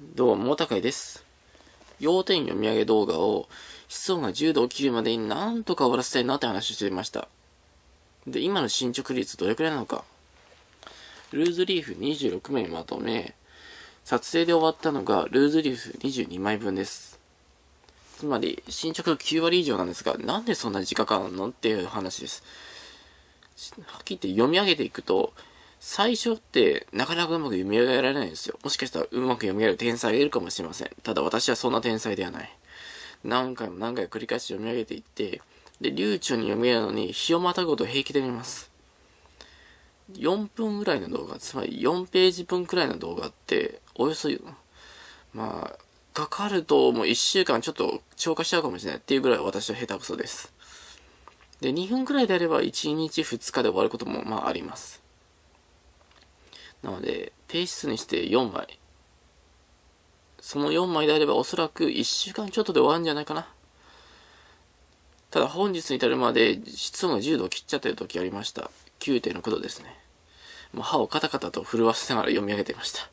どうも、たかいです。要点読み上げ動画を、子孫が10度を切るまでになんとか終わらせたいなって話をしていました。で、今の進捗率どれくらいなのか。ルーズリーフ26枚まとめ、撮影で終わったのがルーズリーフ22枚分です。つまり、進捗9割以上なんですが、なんでそんなに時間かかるのっていう話です。はっきり言って読み上げていくと、最初ってなかなかうまく読み上げられないんですよ。もしかしたらうまく読み上げる天才がいるかもしれません。ただ私はそんな天才ではない。何回も何回も繰り返し読み上げていって、で、流暢に読み上げるのに日をまたごと平気で見ます。4分ぐらいの動画、つまり4ページ分くらいの動画って、およそ、まあ、かかるともう1週間ちょっと超過しちゃうかもしれないっていうぐらい私は下手くそです。で、2分くらいであれば1日2日で終わることもまああります。なので、ページ数にして4枚。その4枚であればおそらく1週間ちょっとで終わるんじゃないかな。ただ本日に至るまで室温が10度を切っちゃってる時ありました。9.6度ですね。もう歯をカタカタと震わせながら読み上げていました。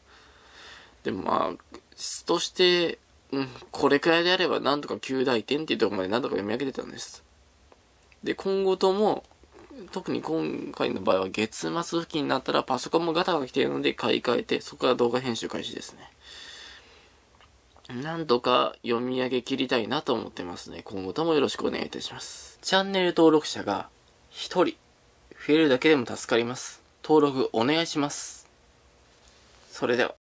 でもまあ、質として、うん、これくらいであればなんとか9大点っていうところまでなんとか読み上げてたんです。で、今後とも、特に今回の場合は月末付近になったらパソコンもガタが来ているので買い替えて、そこから動画編集開始ですね。なんとか読み上げ切りたいなと思ってますね。今後ともよろしくお願いいたします。チャンネル登録者が1人増えるだけでも助かります。登録お願いします。それでは。